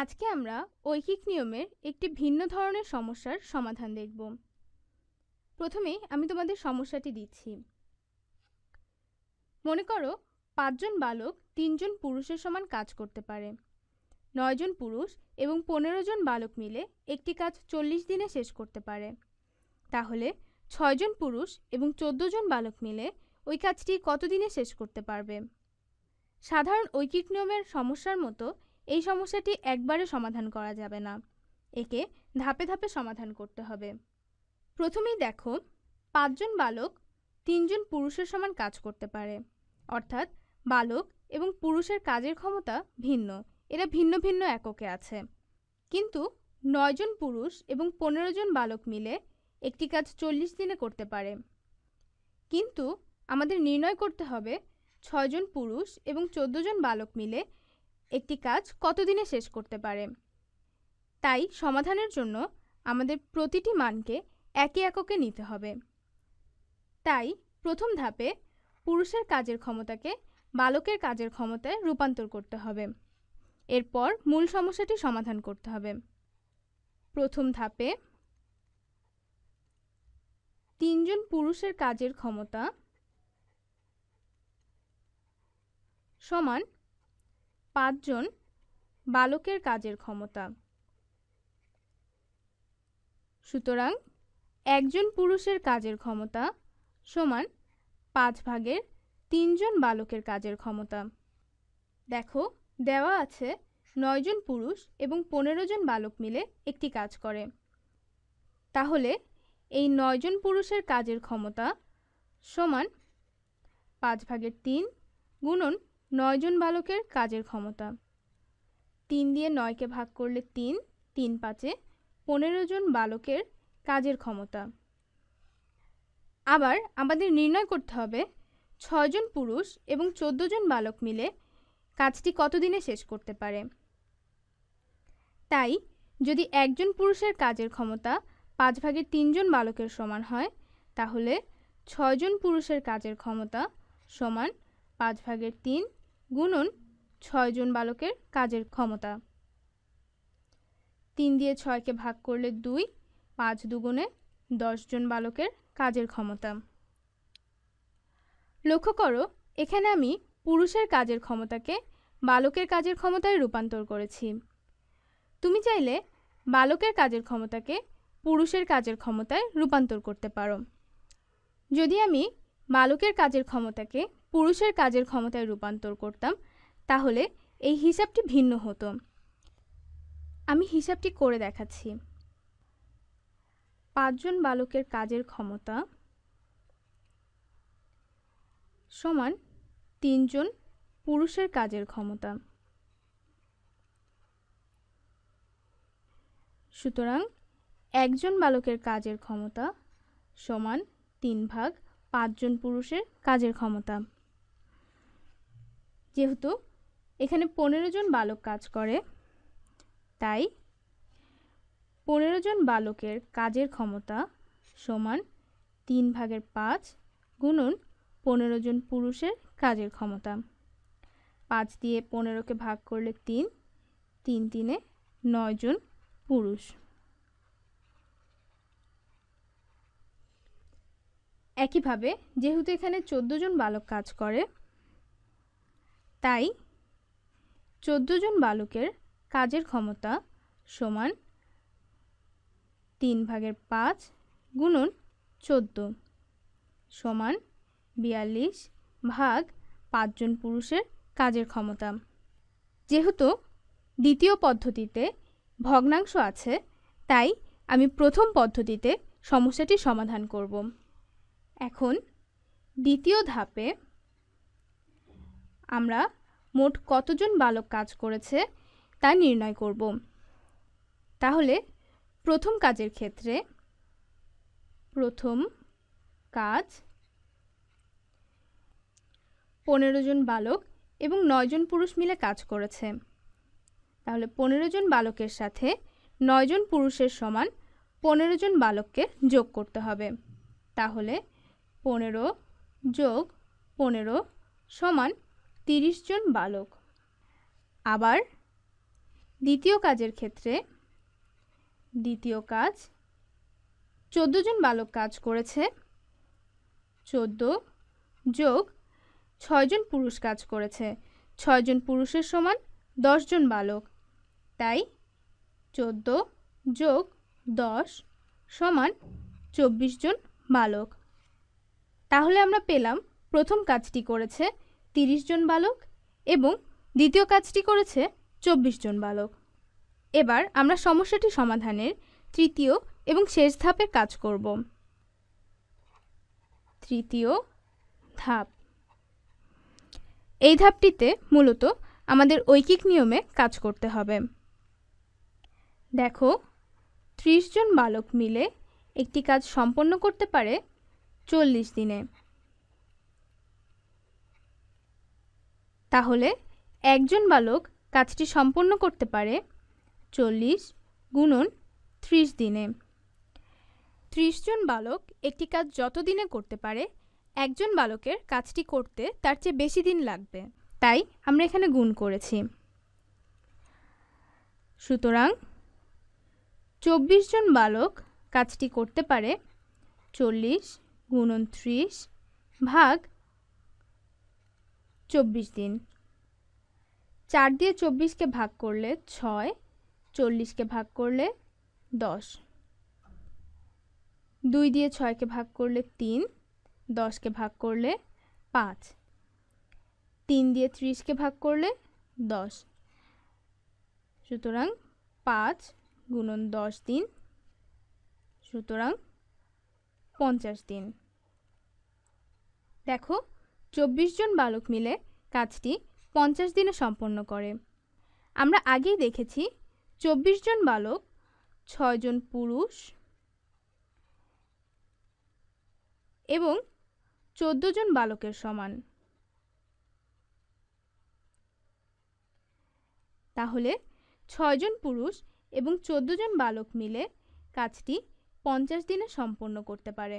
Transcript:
আজকে আমরা ঐকিক নিয়মের একটি ভিন্ন ধরনের সমস্যার সমাধান দেখব প্রথমে আমি তোমাদের সমস্যাটি দিচ্ছি মনে করো পাঁচজন বালক তিনজন পুরুষের সমান কাজ করতে পারে নয়জন পুরুষ এবং পনেরো জন বালক মিলে একটি কাজ চল্লিশ দিনে শেষ করতে পারে তাহলে ছয়জন পুরুষ এবং চোদ্দ জন বালক মিলে ওই কাজটি কতদিনে শেষ করতে পারবে সাধারণ ঐকিক নিয়মের সমস্যার মতো এই সমস্যাটি একবারে সমাধান করা যাবে না একে ধাপে ধাপে সমাধান করতে হবে প্রথমেই দেখো পাঁচজন বালক তিনজন পুরুষের সমান কাজ করতে পারে অর্থাৎ বালক এবং পুরুষের কাজের ক্ষমতা ভিন্ন এরা ভিন্ন ভিন্ন এককে আছে কিন্তু নয়জন পুরুষ এবং পনেরো জন বালক মিলে একটি কাজ চল্লিশ দিনে করতে পারে কিন্তু আমাদের নির্ণয় করতে হবে ছয়জন পুরুষ এবং চোদ্দো জন বালক মিলে একটি কাজ কতদিনে শেষ করতে পারে তাই সমাধানের জন্য আমাদের প্রতিটি মানকে একে এককে নিতে হবে তাই প্রথম ধাপে পুরুষের কাজের ক্ষমতাকে বালকের কাজের ক্ষমতায় রূপান্তর করতে হবে এরপর মূল সমস্যাটি সমাধান করতে হবে প্রথম ধাপে তিনজন পুরুষের কাজের ক্ষমতা সমান পাঁচজন বালকের কাজের ক্ষমতা সুতরাং একজন পুরুষের কাজের ক্ষমতা সমান পাঁচ ভাগের তিনজন বালকের কাজের ক্ষমতা দেখো দেওয়া আছে নয়জন পুরুষ এবং পনেরো জন বালক মিলে একটি কাজ করে তাহলে এই নয়জন পুরুষের কাজের ক্ষমতা সমান পাঁচ ভাগের তিন গুণন নয়জন বালকের কাজের ক্ষমতা তিন দিয়ে নয়কে ভাগ করলে তিন তিন পাঁচে পনেরো জন বালকের কাজের ক্ষমতা আবার আমাদের নির্ণয় করতে হবে ছয়জন পুরুষ এবং চোদ্দ জন বালক মিলে কাজটি কতদিনে শেষ করতে পারে তাই যদি একজন পুরুষের কাজের ক্ষমতা পাঁচ ভাগের তিনজন বালকের সমান হয় তাহলে ছয়জন পুরুষের কাজের ক্ষমতা সমান পাঁচ ভাগের তিন গুণন ছয়জন বালকের কাজের ক্ষমতা তিন দিয়ে ছয়কে ভাগ করলে দুই পাঁচ দুগুণে দশজন বালকের কাজের ক্ষমতা লক্ষ্য করো এখানে আমি পুরুষের কাজের ক্ষমতাকে বালকের কাজের ক্ষমতায় রূপান্তর করেছি তুমি চাইলে বালকের কাজের ক্ষমতাকে পুরুষের কাজের ক্ষমতায় রূপান্তর করতে পারো যদি আমি বালকের কাজের ক্ষমতাকে পুরুষের কাজের ক্ষমতায় রূপান্তর করতাম তাহলে এই হিসাবটি ভিন্ন হতো আমি হিসাবটি করে দেখাচ্ছি পাঁচজন বালকের কাজের ক্ষমতা সমান তিনজন পুরুষের কাজের ক্ষমতা সুতরাং একজন বালকের কাজের ক্ষমতা সমান তিন ভাগ পাঁচজন পুরুষের কাজের ক্ষমতা যেহেতু এখানে পনেরো জন বালক কাজ করে তাই পনেরো জন বালকের কাজের ক্ষমতা সমান তিন ভাগের পাঁচ গুণন পনেরো জন পুরুষের কাজের ক্ষমতা পাঁচ দিয়ে পনেরোকে ভাগ করলে তিন তিন তিনে নয়জন পুরুষ একইভাবে যেহেতু এখানে চোদ্দো জন বালক কাজ করে তাই চোদ্দো জন বালকের কাজের ক্ষমতা সমান তিন ভাগের পাঁচ গুণন চোদ্দ সমান বিয়াল্লিশ ভাগ পাঁচজন পুরুষের কাজের ক্ষমতা যেহেতু দ্বিতীয় পদ্ধতিতে ভগ্নাংশ আছে তাই আমি প্রথম পদ্ধতিতে সমস্যাটি সমাধান করব এখন দ্বিতীয় ধাপে আমরা মোট কতজন বালক কাজ করেছে তা নির্ণয় করব তাহলে প্রথম কাজের ক্ষেত্রে প্রথম কাজ পনেরো জন বালক এবং নয়জন পুরুষ মিলে কাজ করেছে তাহলে পনেরো জন বালকের সাথে নয়জন পুরুষের সমান পনেরো জন বালককে যোগ করতে হবে তাহলে পনেরো যোগ পনেরো সমান তিরিশ জন বালক আবার দ্বিতীয় কাজের ক্ষেত্রে দ্বিতীয় কাজ চোদ্দ জন বালক কাজ করেছে চোদ্দ যোগ ছয়জন পুরুষ কাজ করেছে ছয়জন পুরুষের সমান দশজন বালক তাই চোদ্দ যোগ দশ সমান চব্বিশ জন বালক তাহলে আমরা পেলাম প্রথম কাজটি করেছে তিরিশ জন বালক এবং দ্বিতীয় কাজটি করেছে চব্বিশ জন বালক এবার আমরা সমস্যাটি সমাধানের তৃতীয় এবং শেষ ধাপের কাজ করব তৃতীয় ধাপ এই ধাপটিতে মূলত আমাদের ঐকিক নিয়মে কাজ করতে হবে দেখো ত্রিশ জন বালক মিলে একটি কাজ সম্পন্ন করতে পারে চল্লিশ দিনে তাহলে একজন বালক কাজটি সম্পন্ন করতে পারে চল্লিশ গুণন ত্রিশ দিনে ত্রিশ জন বালক একটি কাজ যত দিনে করতে পারে একজন বালকের কাজটি করতে তার চেয়ে বেশি দিন লাগবে তাই আমরা এখানে গুণ করেছি সুতরাং চব্বিশ জন বালক কাজটি করতে পারে চল্লিশ গুণন ত্রিশ ভাগ চব্বিশ দিন চার দিয়ে চব্বিশকে ভাগ করলে ছয় চল্লিশকে ভাগ করলে দশ দুই দিয়ে ছয়কে ভাগ করলে তিন দশকে ভাগ করলে পাঁচ তিন দিয়ে ত্রিশকে ভাগ করলে দশ সুতরাং পাঁচ গুণন দশ দিন সুতরাং পঞ্চাশ দিন দেখো চব্বিশ জন বালক মিলে কাজটি পঞ্চাশ দিনে সম্পন্ন করে আমরা আগেই দেখেছি চব্বিশ জন বালক ছয়জন পুরুষ এবং চোদ্দ জন বালকের সমান তাহলে ছয়জন পুরুষ এবং চোদ্দ জন বালক মিলে কাজটি পঞ্চাশ দিনে সম্পন্ন করতে পারে